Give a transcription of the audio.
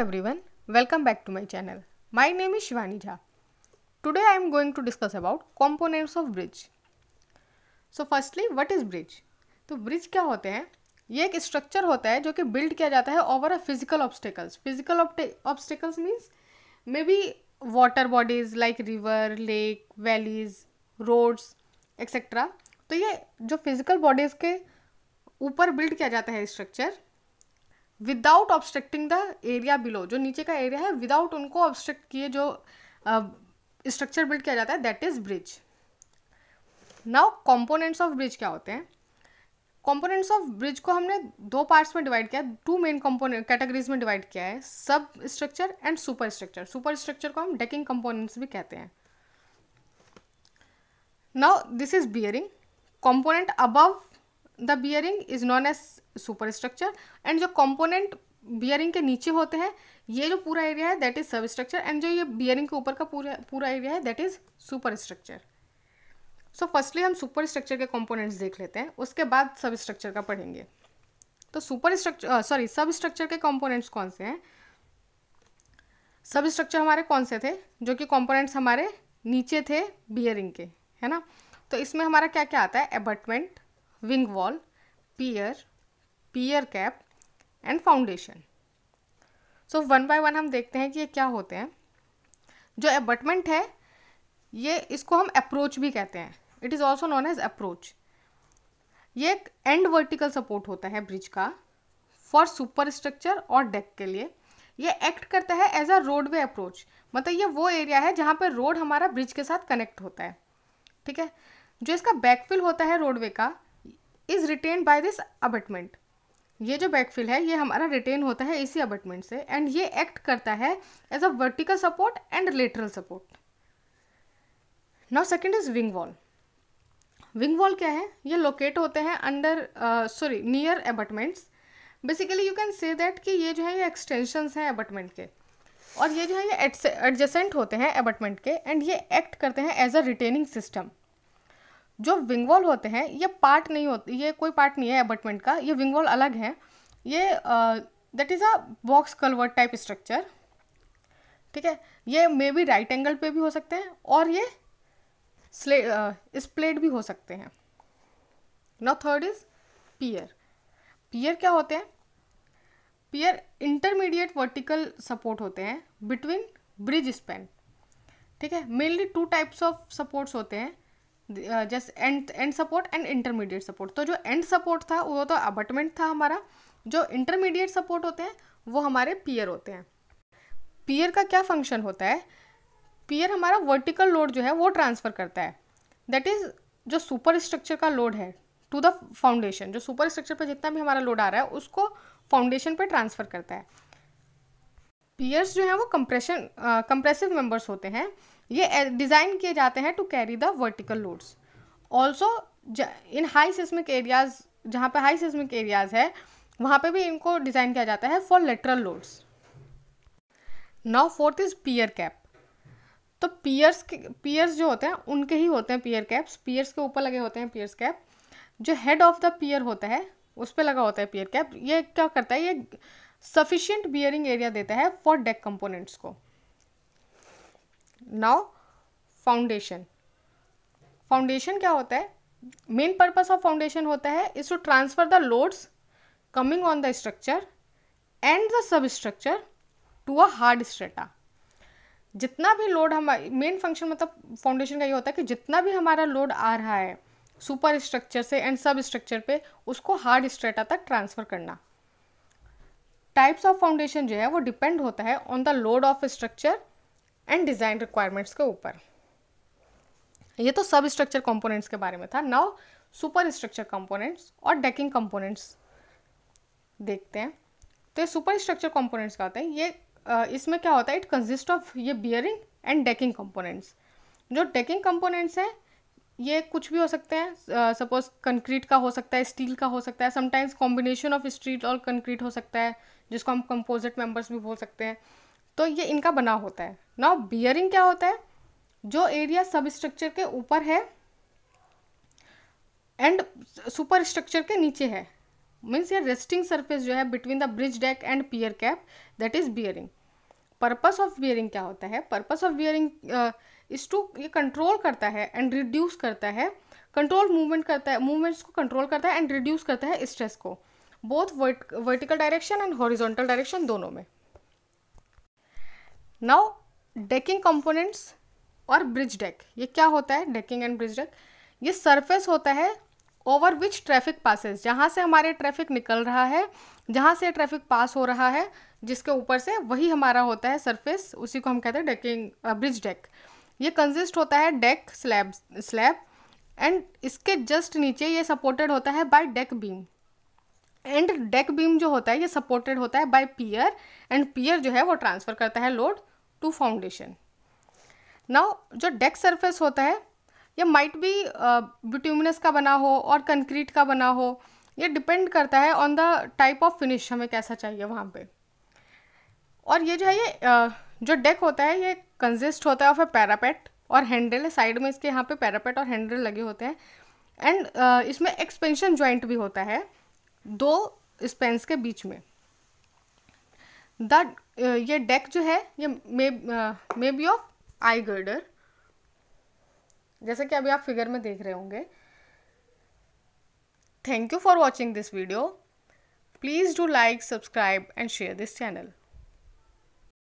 everyone welcome back to my channel my name is Shivani Jha today I am going to discuss about components of bridge so firstly what is bridge तो bridge क्या होते हैं ये एक structure होता है जो कि बिल्ड किया जाता है over a physical obstacles physical obstacles means maybe water bodies like river lake valleys roads etcetera तो ये जो फिजिकल बॉडीज के ऊपर बिल्ड किया जाता है structure without obstructing the area below जो नीचे का एरिया है विदाउट उनको ऑब्स्ट्रक्ट किए जो स्ट्रक्चर बिल्ड किया जाता है that is bridge now components of bridge क्या होते हैं कॉम्पोनेंट्स ऑफ ब्रिज को हमने दो पार्ट्स में डिवाइड किया टू मेन कॉम्पोनेंट कैटेगरीज में डिवाइड किया है substructure and superstructure superstructure को हम डेकिंग कंपोनेंट्स भी कहते हैं now this is bearing component above the bearing is known as superstructure and जो कॉम्पोनेंट बियरिंग के नीचे होते हैं ये जो पूरा एरिया है that is substructure and जो ये बियरिंग के ऊपर का पूरा पूरा एरिया है that is superstructure so firstly हम सुपर स्ट्रक्चर के कंपोनेंट्स देख लेते हैं उसके बाद सब स्ट्रक्चर का पढ़ेंगे तो superstructure sorry substructure के कंपोनेंट्स कौन से हैं सब स्ट्रक्चर हमारे कौन से थे जो कि कंपोनेंट्स हमारे नीचे थे बियरिंग के है ना तो इसमें हमारा क्या क्या आता है abutment wing wall pier pier cap and foundation so one by one हम देखते हैं कि ये क्या होते हैं जो एबटमेंट है ये इसको हम अप्रोच भी कहते हैं it is also known as approach ये एक एंड वर्टिकल सपोर्ट होता है ब्रिज का फॉर सुपर स्ट्रक्चर और डेक के लिए ये एक्ट करता है एज अ रोडवे अप्रोच मतलब ये वो एरिया है जहाँ पर रोड हमारा ब्रिज के साथ कनेक्ट होता है ठीक है जो इसका बैकफिल होता है रोडवे का is retain by this abutment ये जो बैकफिल है ये हमारा रिटेन होता है इसी अबटमेंट से एंड ये एक्ट करता है as a vertical support and lateral support now second is wing wall wing wall क्या है ये लोकेट होते हैं under sorry near abutments basically you can say that कि ये जो है ये एक्सटेंशंस हैं एबटमेंट के और ये जो है ये एडजेसेंट होते हैं एबटमेंट के एंड ये एक्ट करते हैं एज अ रिटेनिंग सिस्टम जो विंग वॉल होते हैं ये पार्ट नहीं होते ये कोई पार्ट नहीं है अबटमेंट का ये विंग वॉल अलग है ये that is a box culvert type structure ठीक है ये मे बी राइट एंगल पे भी हो सकते हैं और ये स्ले स्प्लेट भी हो सकते हैं no third is pier pier क्या होते हैं पियर इंटरमीडिएट वर्टिकल सपोर्ट होते हैं बिटवीन ब्रिज स्पेन ठीक है mainly two types of supports होते हैं just end end support and intermediate support तो जो एंड सपोर्ट था वो तो अबटमेंट था हमारा जो इंटरमीडिएट सपोर्ट होते हैं वो हमारे पियर होते हैं पियर का क्या फंक्शन होता है पियर हमारा वर्टिकल लोड जो है वो ट्रांसफ़र करता है दैट इज़ जो सुपर स्ट्रक्चर का लोड है टू द फाउंडेशन जो सुपर स्ट्रक्चर पर जितना भी हमारा लोड आ रहा है उसको फाउंडेशन पर ट्रांसफ़र करता है पियर्स जो हैं वो कंप्रेशन कंप्रेसिव मेंबर्स होते हैं ये डिज़ाइन किए जाते हैं to carry the vertical loads also in high seismic areas जहाँ पे हाई सिस्मिक एरियाज है वहाँ पे भी इनको डिज़ाइन किया जाता है for lateral loads now fourth is pier cap तो पियर्स के पियर्स जो होते हैं उनके ही होते हैं पियर कैप्स पियर्स के ऊपर लगे होते हैं पियर्स कैप जो हेड ऑफ द पियर होता है उस पर लगा होता है पियर कैप ये क्या करता है ये सफिशियंट बियरिंग एरिया देता है फॉर डेक कंपोनेंट्स को नाउ फाउंडेशन फाउंडेशन क्या होता है मेन पर्पस ऑफ फाउंडेशन होता है is to transfer the loads coming on the structure and the substructure to a hard strata जितना भी लोड हम मेन फंक्शन मतलब फाउंडेशन का ये होता है कि जितना भी हमारा लोड आ रहा है सुपर स्ट्रक्चर से एंड सब स्ट्रक्चर पे उसको हार्ड स्ट्रेटा तक ट्रांसफ़र करना टाइप्स ऑफ फाउंडेशन जो है वो डिपेंड होता है on the load of structure and design requirements के ऊपर ये तो सब स्ट्रक्चर कंपोनेंट्स के बारे में था नाउ सुपर स्ट्रक्चर कंपोनेंट्स और डेकिंग कंपोनेंट्स देखते हैं तो ये सुपर स्ट्रक्चर कंपोनेंट्स का होता है ये इसमें क्या होता है इट कंसिस्ट ऑफ ये बियरिंग एंड डेकिंग कंपोनेंट्स जो डेकिंग कंपोनेंट्स हैं ये कुछ भी हो सकते हैं सपोज कंक्रीट का हो सकता है स्टील का हो सकता है समटाइम्स कॉम्बिनेशन ऑफ स्टील और कंक्रीट हो सकता है जिसको हम कंपोजिट मेंबर्स भी बोल सकते हैं तो ये इनका बना होता है नाउ बियरिंग क्या होता है जो एरिया सब स्ट्रक्चर के ऊपर है एंड सुपर स्ट्रक्चर के नीचे है मीन्स ये रेस्टिंग सरफेस जो है between the bridge deck and pier cap that is bearing purpose of bearing क्या होता है purpose of bearing is to ये कंट्रोल करता है एंड रिड्यूस करता है कंट्रोल मूवमेंट करता है मूवमेंट्स को कंट्रोल करता है एंड रिड्यूस करता है स्ट्रेस को both vertical direction and horizontal direction दोनों में नाउ डेकिंग कंपोनेंट्स और ब्रिज डेक ये क्या होता है डेकिंग एंड ब्रिज डेक ये सरफेस होता है ओवर विच ट्रैफिक पासेस जहाँ से हमारे ट्रैफिक निकल रहा है जहाँ से ट्रैफिक पास हो रहा है जिसके ऊपर से वही हमारा होता है सरफेस उसी को हम कहते हैं डेकिंग ब्रिज डेक ये कंजिस्ट होता है डेक स्लैब स्लैब एंड इसके जस्ट नीचे ये सपोर्टेड होता है by deck beam and deck beam जो होता है ये सपोर्टेड होता है बाय पियर एंड पियर जो है वो ट्रांसफ़र करता है लोड टू फाउंडेशन नाउ जो डेक सरफेस होता है यह माइट भी बिट्यूमिनस का बना हो और कंक्रीट का बना हो ये डिपेंड करता है on the type of finish हमें कैसा चाहिए वहाँ पे और ये जो है ये जो डेक होता है ये कंजिस्ट होता है ऑफ ए पैरापेट और हैंडल है साइड में इसके यहाँ पे पैरापेट और हैंडल लगे होते हैं एंड इसमें एक्सपेंशन जॉइंट भी होता है दो स्पेंस के बीच में द ये डेक जो है ये may be of I girder जैसे कि अभी आप फिगर में देख रहे होंगे thank you for watching this video please do like subscribe and share this channel